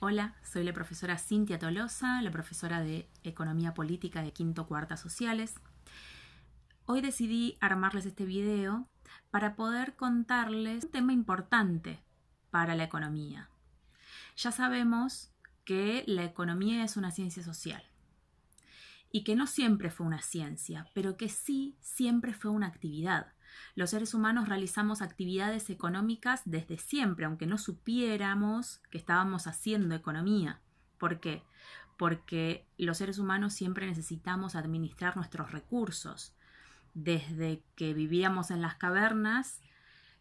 Hola, soy la profesora Cintia Tolosa, la profesora de Economía Política de Quinto Cuarta Sociales. Hoy decidí armarles este video para poder contarles un tema importante para la economía. Ya sabemos que la economía es una ciencia social y que no siempre fue una ciencia, pero que sí siempre fue una actividad los seres humanos realizamos actividades económicas desde siempre, aunque no supiéramos que estábamos haciendo economía. ¿Por qué? Porque los seres humanos siempre necesitamos administrar nuestros recursos. Desde que vivíamos en las cavernas,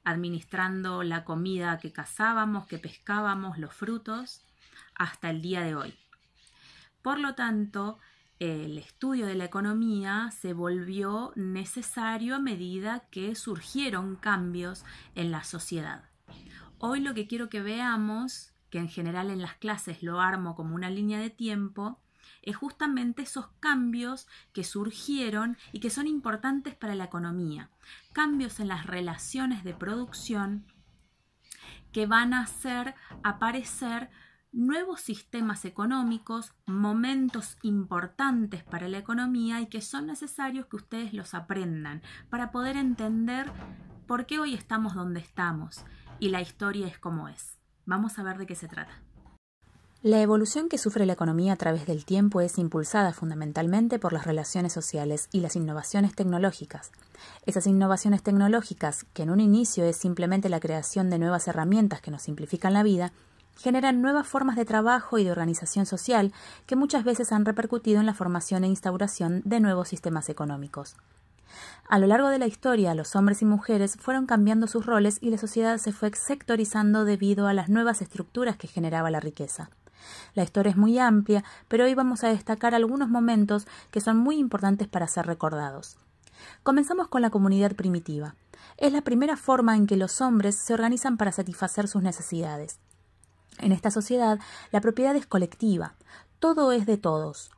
administrando la comida que cazábamos, que pescábamos, los frutos, hasta el día de hoy. Por lo tanto, el estudio de la economía se volvió necesario a medida que surgieron cambios en la sociedad. Hoy lo que quiero que veamos, que en general en las clases lo armo como una línea de tiempo, es justamente esos cambios que surgieron y que son importantes para la economía. Cambios en las relaciones de producción que van a hacer aparecer nuevos sistemas económicos, momentos importantes para la economía y que son necesarios que ustedes los aprendan para poder entender por qué hoy estamos donde estamos y la historia es como es. Vamos a ver de qué se trata. La evolución que sufre la economía a través del tiempo es impulsada fundamentalmente por las relaciones sociales y las innovaciones tecnológicas. Esas innovaciones tecnológicas, que en un inicio es simplemente la creación de nuevas herramientas que nos simplifican la vida, generan nuevas formas de trabajo y de organización social que muchas veces han repercutido en la formación e instauración de nuevos sistemas económicos. A lo largo de la historia, los hombres y mujeres fueron cambiando sus roles y la sociedad se fue sectorizando debido a las nuevas estructuras que generaba la riqueza. La historia es muy amplia, pero hoy vamos a destacar algunos momentos que son muy importantes para ser recordados. Comenzamos con la comunidad primitiva. Es la primera forma en que los hombres se organizan para satisfacer sus necesidades. En esta sociedad, la propiedad es colectiva, todo es de todos.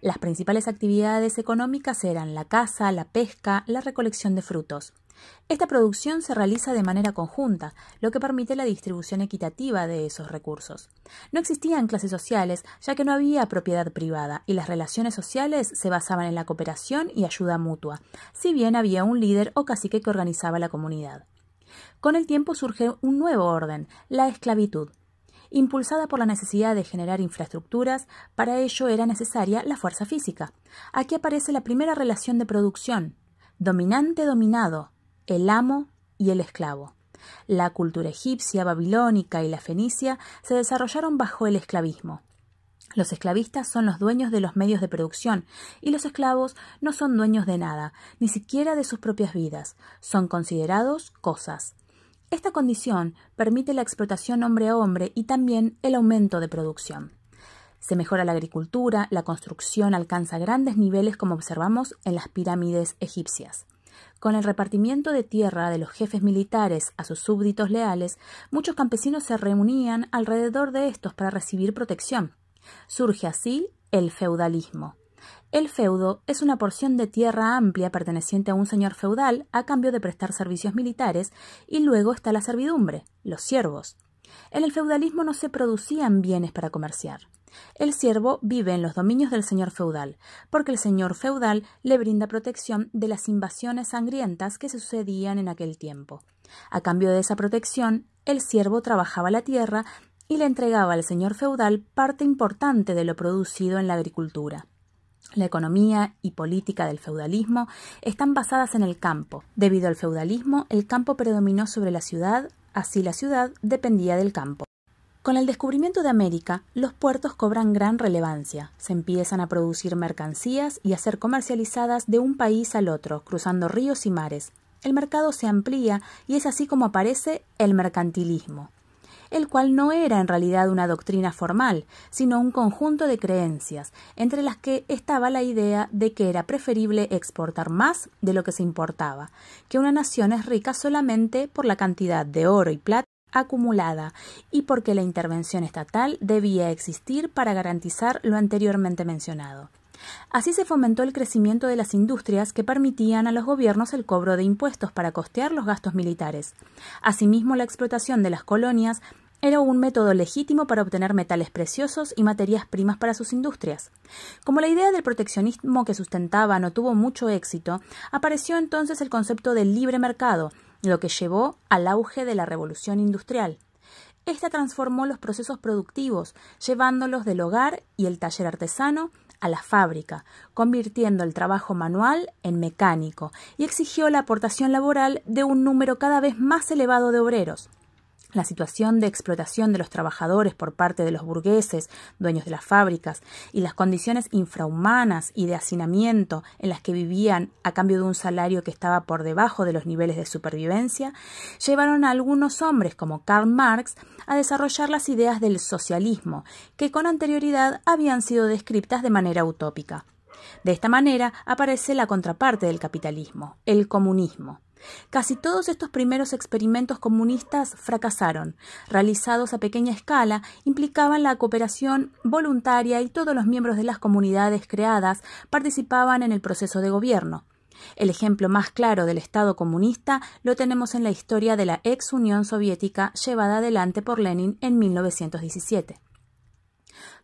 Las principales actividades económicas eran la caza, la pesca, la recolección de frutos. Esta producción se realiza de manera conjunta, lo que permite la distribución equitativa de esos recursos. No existían clases sociales, ya que no había propiedad privada, y las relaciones sociales se basaban en la cooperación y ayuda mutua, si bien había un líder o cacique que organizaba la comunidad. Con el tiempo surge un nuevo orden, la esclavitud, Impulsada por la necesidad de generar infraestructuras, para ello era necesaria la fuerza física. Aquí aparece la primera relación de producción, dominante-dominado, el amo y el esclavo. La cultura egipcia, babilónica y la fenicia se desarrollaron bajo el esclavismo. Los esclavistas son los dueños de los medios de producción y los esclavos no son dueños de nada, ni siquiera de sus propias vidas, son considerados cosas. Esta condición permite la explotación hombre a hombre y también el aumento de producción. Se mejora la agricultura, la construcción alcanza grandes niveles como observamos en las pirámides egipcias. Con el repartimiento de tierra de los jefes militares a sus súbditos leales, muchos campesinos se reunían alrededor de estos para recibir protección. Surge así el feudalismo. El feudo es una porción de tierra amplia perteneciente a un señor feudal a cambio de prestar servicios militares y luego está la servidumbre, los siervos. En el feudalismo no se producían bienes para comerciar. El siervo vive en los dominios del señor feudal, porque el señor feudal le brinda protección de las invasiones sangrientas que se sucedían en aquel tiempo. A cambio de esa protección, el siervo trabajaba la tierra y le entregaba al señor feudal parte importante de lo producido en la agricultura. La economía y política del feudalismo están basadas en el campo. Debido al feudalismo, el campo predominó sobre la ciudad, así la ciudad dependía del campo. Con el descubrimiento de América, los puertos cobran gran relevancia. Se empiezan a producir mercancías y a ser comercializadas de un país al otro, cruzando ríos y mares. El mercado se amplía y es así como aparece el mercantilismo el cual no era en realidad una doctrina formal, sino un conjunto de creencias, entre las que estaba la idea de que era preferible exportar más de lo que se importaba, que una nación es rica solamente por la cantidad de oro y plata acumulada y porque la intervención estatal debía existir para garantizar lo anteriormente mencionado. Así se fomentó el crecimiento de las industrias que permitían a los gobiernos el cobro de impuestos para costear los gastos militares. Asimismo, la explotación de las colonias era un método legítimo para obtener metales preciosos y materias primas para sus industrias. Como la idea del proteccionismo que sustentaba no tuvo mucho éxito, apareció entonces el concepto del libre mercado, lo que llevó al auge de la revolución industrial. Esta transformó los procesos productivos, llevándolos del hogar y el taller artesano a la fábrica, convirtiendo el trabajo manual en mecánico, y exigió la aportación laboral de un número cada vez más elevado de obreros, la situación de explotación de los trabajadores por parte de los burgueses, dueños de las fábricas, y las condiciones infrahumanas y de hacinamiento en las que vivían a cambio de un salario que estaba por debajo de los niveles de supervivencia, llevaron a algunos hombres como Karl Marx a desarrollar las ideas del socialismo, que con anterioridad habían sido descritas de manera utópica. De esta manera aparece la contraparte del capitalismo, el comunismo. Casi todos estos primeros experimentos comunistas fracasaron. Realizados a pequeña escala, implicaban la cooperación voluntaria y todos los miembros de las comunidades creadas participaban en el proceso de gobierno. El ejemplo más claro del Estado comunista lo tenemos en la historia de la ex Unión Soviética llevada adelante por Lenin en 1917.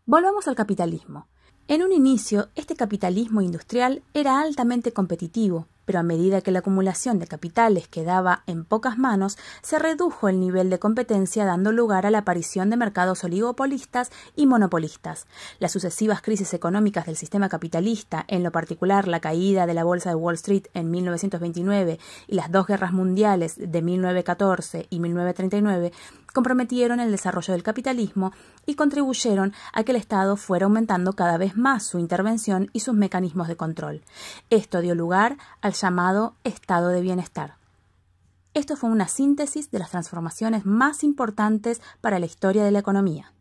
Volvamos al capitalismo. En un inicio, este capitalismo industrial era altamente competitivo, pero a medida que la acumulación de capitales quedaba en pocas manos, se redujo el nivel de competencia dando lugar a la aparición de mercados oligopolistas y monopolistas. Las sucesivas crisis económicas del sistema capitalista, en lo particular la caída de la bolsa de Wall Street en 1929 y las dos guerras mundiales de 1914 y 1939, comprometieron el desarrollo del capitalismo y contribuyeron a que el Estado fuera aumentando cada vez más su intervención y sus mecanismos de control. Esto dio lugar al llamado estado de bienestar. Esto fue una síntesis de las transformaciones más importantes para la historia de la economía.